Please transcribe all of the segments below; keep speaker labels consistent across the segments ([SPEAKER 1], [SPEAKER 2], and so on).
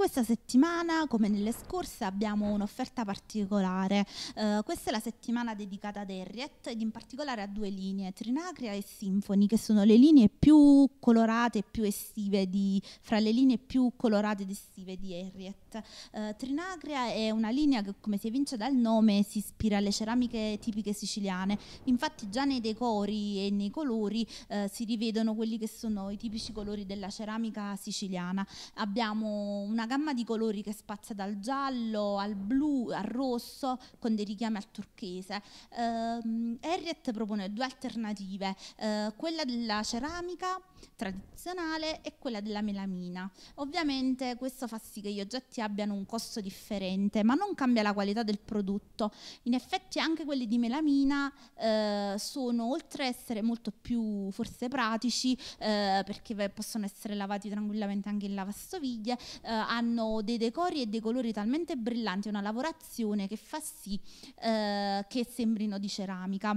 [SPEAKER 1] questa settimana, come nelle scorse, abbiamo un'offerta particolare. Uh, questa è la settimana dedicata ad Harriet ed in particolare a due linee, Trinacria e Symphony, che sono le linee più colorate, e più estive di, fra le linee più colorate ed estive di Harriet. Uh, Trinacria è una linea che, come si evince dal nome, si ispira alle ceramiche tipiche siciliane. Infatti già nei decori e nei colori uh, si rivedono quelli che sono i tipici colori della ceramica siciliana. Abbiamo una gamma di colori che spazia dal giallo al blu al rosso con dei richiami al turchese. Uh, Harriet propone due alternative, uh, quella della ceramica tradizionale e quella della melamina. Ovviamente questo fa sì che gli oggetti abbiano un costo differente, ma non cambia la qualità del prodotto. In effetti anche quelli di melamina uh, sono, oltre a essere molto più forse pratici, eh, perché possono essere lavati tranquillamente anche in lavastoviglie, hanno hanno dei decori e dei colori talmente brillanti, una lavorazione che fa sì eh, che sembrino di ceramica.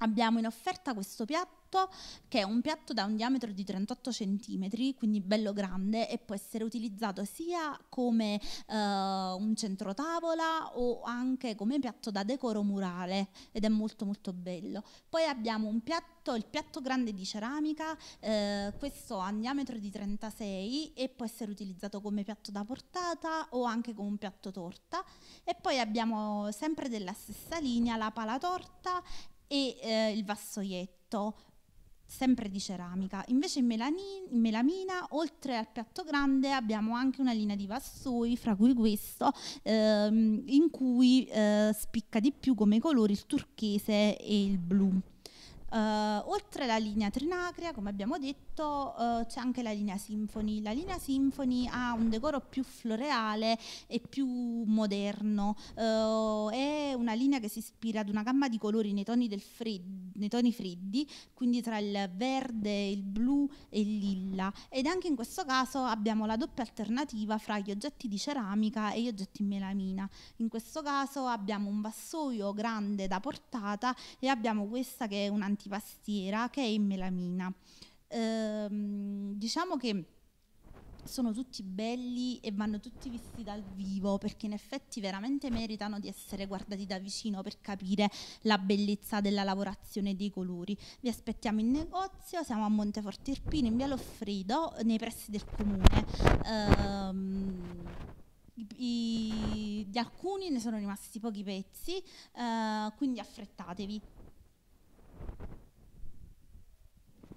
[SPEAKER 1] Abbiamo in offerta questo piatto piatto che è un piatto da un diametro di 38 cm, quindi bello grande e può essere utilizzato sia come eh, un tavola o anche come piatto da decoro murale ed è molto molto bello. Poi abbiamo un piatto, il piatto grande di ceramica, eh, questo ha un diametro di 36 e può essere utilizzato come piatto da portata o anche come un piatto torta e poi abbiamo sempre della stessa linea la pala torta e eh, il vassoietto sempre di ceramica. Invece in, melani, in, melamina, oltre al piatto grande, abbiamo anche una linea di vassoi, fra cui questo, ehm, in cui eh, spicca di più come colori il turchese e il blu. Uh, oltre alla linea Trinacria, come abbiamo detto, uh, c'è anche la linea Symphony. La linea Symphony ha un decoro più floreale e più moderno. Uh, è una linea che si ispira ad una gamma di colori nei toni, fred- nei toni freddi, quindi tra il verde, il blu e il lilla. Ed anche in questo caso abbiamo la doppia alternativa fra gli oggetti di ceramica e gli oggetti in melamina. In questo caso abbiamo un vassoio grande da portata e abbiamo questa che è un'antica antipastiera che è in melamina. Ehm, diciamo che sono tutti belli e vanno tutti visti dal vivo perché in effetti veramente meritano di essere guardati da vicino per capire la bellezza della lavorazione dei colori. Vi aspettiamo in negozio, siamo a Monteforte Irpino in Via Loffredo nei pressi del comune. Ehm, i, di alcuni ne sono rimasti pochi pezzi, eh, quindi affrettatevi.